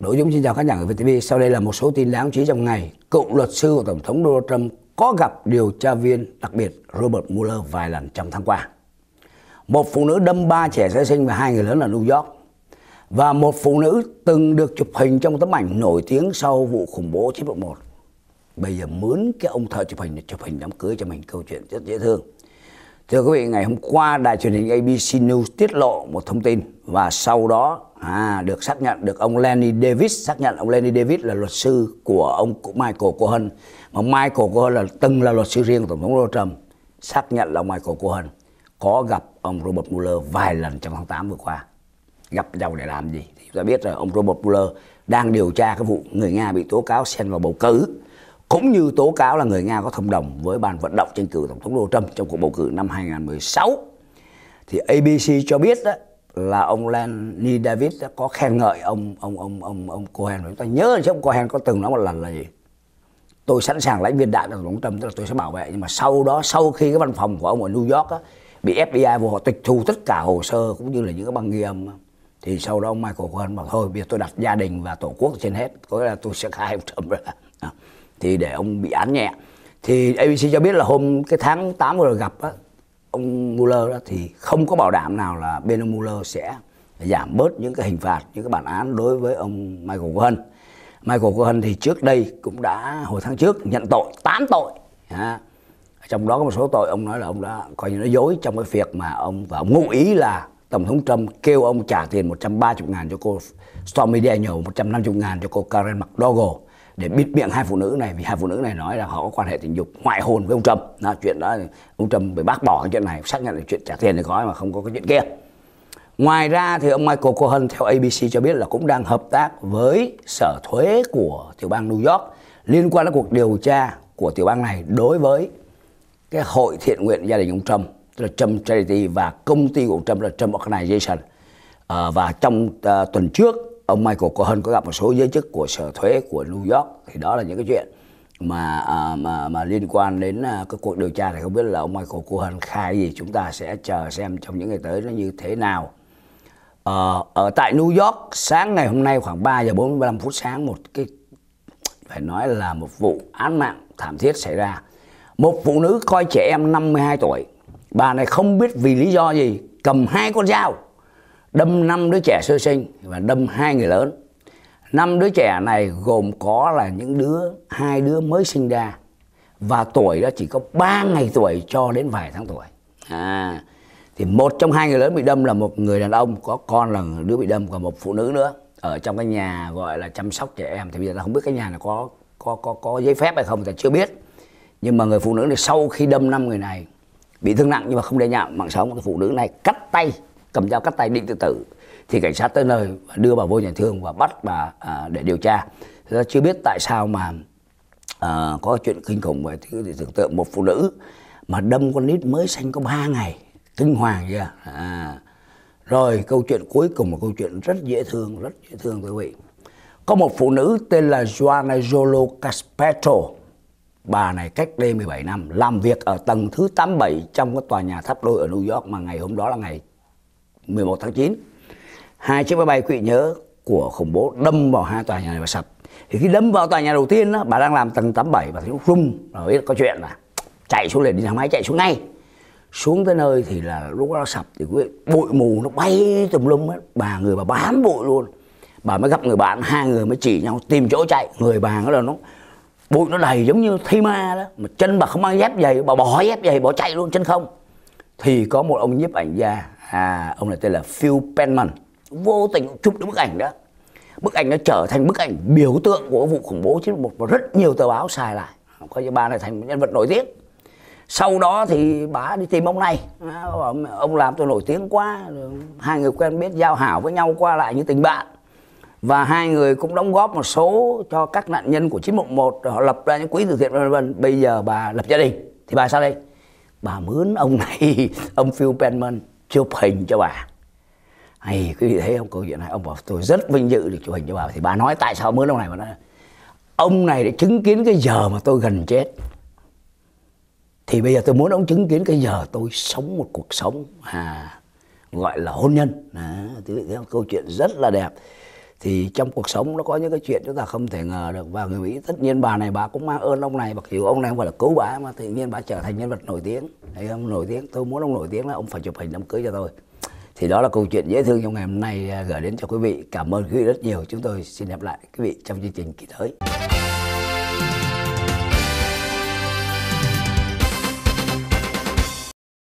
Đỗ Dũng xin chào khán giả của VTV. Sau đây là một số tin đáng chú ý trong ngày. Cựu luật sư của Tổng thống Donald Trump có gặp điều tra viên đặc biệt Robert Mueller vài lần trong tháng qua. Một phụ nữ đâm ba trẻ sơ sinh và hai người lớn ở New York. Và một phụ nữ từng được chụp hình trong tấm ảnh nổi tiếng sau vụ khủng bố 911. Bây giờ mướn cái ông thợ chụp hình để chụp hình đám cưới cho mình câu chuyện rất dễ thương. Thưa quý vị, ngày hôm qua đài truyền hình ABC News tiết lộ một thông tin và sau đó à, được xác nhận được ông Lenny Davis xác nhận ông Lenny Davis là luật sư của ông Michael Cohen mà Michael Cohen là từng là luật sư riêng của tổng thống Donald Trump xác nhận là Michael Cohen có gặp ông Robert Mueller vài lần trong tháng 8 vừa qua gặp nhau để làm gì thì chúng ta biết rồi ông Robert Mueller đang điều tra cái vụ người Nga bị tố cáo xen vào bầu cử cũng như tố cáo là người Nga có thông đồng với ban vận động tranh cử Tổng thống Donald Trump trong cuộc bầu cử năm 2016. Thì ABC cho biết đó, là ông Lenny David đã có khen ngợi ông ông ông ông ông Cohen. Chúng ta nhớ là ông Cohen có từng nói một lần là gì? Tôi sẵn sàng lãnh viên đạn cho Tổng thống Trump, tức là tôi sẽ bảo vệ. Nhưng mà sau đó, sau khi cái văn phòng của ông ở New York á, bị FBI vô họ tịch thu tất cả hồ sơ cũng như là những cái băng ghi âm thì sau đó ông Michael Cohen bảo thôi bây giờ tôi đặt gia đình và tổ quốc trên hết có là tôi sẽ khai ông Trump ra thì để ông bị án nhẹ thì ABC cho biết là hôm cái tháng 8 vừa rồi gặp á, ông Mueller đó thì không có bảo đảm nào là bên ông Mueller sẽ giảm bớt những cái hình phạt những cái bản án đối với ông Michael Cohen. Michael Cohen thì trước đây cũng đã hồi tháng trước nhận tội 8 tội. À, trong đó có một số tội ông nói là ông đã coi như nó dối trong cái việc mà ông và ông ngụ ý là Tổng thống Trump kêu ông trả tiền 130 ngàn cho cô Stormy Daniels, 150 ngàn cho cô Karen McDougall để bịt miệng hai phụ nữ này vì hai phụ nữ này nói là họ có quan hệ tình dục ngoại hôn với ông Trump đó, chuyện đó ông Trump bị bác bỏ cái chuyện này xác nhận là chuyện trả tiền để có mà không có cái chuyện kia ngoài ra thì ông Michael Cohen theo ABC cho biết là cũng đang hợp tác với sở thuế của tiểu bang New York liên quan đến cuộc điều tra của tiểu bang này đối với cái hội thiện nguyện gia đình ông Trump tức là Trump Charity và công ty của ông Trump là Trump Organization ờ, và trong ờ, tuần trước ông Michael Cohen có gặp một số giới chức của sở thuế của New York thì đó là những cái chuyện mà à, mà mà liên quan đến à, cái cuộc điều tra thì không biết là ông Michael Cohen khai gì chúng ta sẽ chờ xem trong những ngày tới nó như thế nào à, ở tại New York sáng ngày hôm nay khoảng 3 giờ 45 phút sáng một cái phải nói là một vụ án mạng thảm thiết xảy ra một phụ nữ coi trẻ em 52 tuổi bà này không biết vì lý do gì cầm hai con dao đâm năm đứa trẻ sơ sinh và đâm hai người lớn năm đứa trẻ này gồm có là những đứa hai đứa mới sinh ra và tuổi đó chỉ có 3 ngày tuổi cho đến vài tháng tuổi à thì một trong hai người lớn bị đâm là một người đàn ông có con là đứa bị đâm và một phụ nữ nữa ở trong cái nhà gọi là chăm sóc trẻ em thì bây giờ ta không biết cái nhà này có có có có giấy phép hay không ta chưa biết nhưng mà người phụ nữ này sau khi đâm năm người này bị thương nặng nhưng mà không đe dọa mạng sống người phụ nữ này cắt tay cầm dao cắt tay định tự tử thì cảnh sát tới nơi đưa bà vô nhà thương và bắt bà à, để điều tra Thế chưa biết tại sao mà à, có chuyện kinh khủng về thứ thì tưởng tượng một phụ nữ mà đâm con nít mới sanh có ba ngày kinh hoàng chưa à. rồi câu chuyện cuối cùng một câu chuyện rất dễ thương rất dễ thương quý vị có một phụ nữ tên là Joana Jolo Caspetro Bà này cách đây 17 năm làm việc ở tầng thứ 87 trong cái tòa nhà tháp đôi ở New York mà ngày hôm đó là ngày 11 tháng 9 hai chiếc máy bay quý nhớ của khủng bố đâm vào hai tòa nhà này và sập thì khi đâm vào tòa nhà đầu tiên đó, bà đang làm tầng 87 và thấy rung rồi biết có chuyện là chạy xuống liền đi thang máy chạy xuống ngay xuống tới nơi thì là lúc nó sập thì quý bụi mù nó bay tùm lum ấy. bà người bà bám bụi luôn bà mới gặp người bạn hai người mới chỉ nhau tìm chỗ chạy người bà nó là nó bụi nó đầy giống như thi ma đó mà chân bà không mang dép giày bà bỏ dép giày bỏ chạy luôn chân không thì có một ông nhiếp ảnh gia à ông này tên là Phil Penman vô tình chụp được bức ảnh đó bức ảnh nó trở thành bức ảnh biểu tượng của vụ khủng bố chứ một và rất nhiều tờ báo xài lại coi như bà này thành một nhân vật nổi tiếng sau đó thì bà đi tìm ông này ông làm tôi nổi tiếng quá hai người quen biết giao hảo với nhau qua lại như tình bạn và hai người cũng đóng góp một số cho các nạn nhân của 911 họ lập ra những quỹ từ thiện vân vân bây giờ bà lập gia đình thì bà sao đây bà mướn ông này ông Phil Penman chụp hình cho bà hay quý vị thấy không câu chuyện này ông bảo tôi rất vinh dự được chụp hình cho bà thì bà nói tại sao mới lâu này mà nói ông này đã chứng kiến cái giờ mà tôi gần chết thì bây giờ tôi muốn ông chứng kiến cái giờ tôi sống một cuộc sống à, gọi là hôn nhân à, quý vị thấy không câu chuyện rất là đẹp thì trong cuộc sống nó có những cái chuyện chúng ta không thể ngờ được và người mỹ tất nhiên bà này bà cũng mang ơn ông này và kiểu ông này không phải là cứu bà mà tự nhiên bà trở thành nhân vật nổi tiếng thấy không nổi tiếng tôi muốn ông nổi tiếng là ông phải chụp hình đám cưới cho tôi thì đó là câu chuyện dễ thương trong ngày hôm nay à, gửi đến cho quý vị cảm ơn quý vị rất nhiều chúng tôi xin hẹn lại quý vị trong chương trình kỳ tới